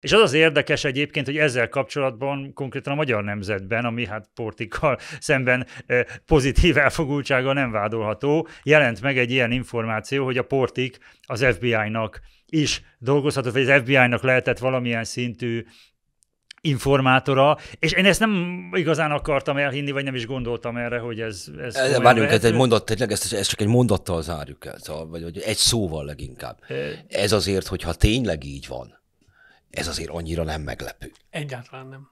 És az az érdekes egyébként, hogy ezzel kapcsolatban konkrétan a magyar nemzetben, ami hát Portikkal szemben pozitív elfogultsága nem vádolható, jelent meg egy ilyen információ, hogy a Portik az FBI-nak is dolgozhatott, vagy az FBI-nak lehetett valamilyen szintű informátora, és én ezt nem igazán akartam elhinni, vagy nem is gondoltam erre, hogy ez... ez Várjunk, ez egy mondat, tényleg ezt, ezt csak egy mondattal zárjuk el, szóval, vagy, vagy egy szóval leginkább. Ez azért, hogyha tényleg így van, ez azért annyira nem meglepő. Egyáltalán nem.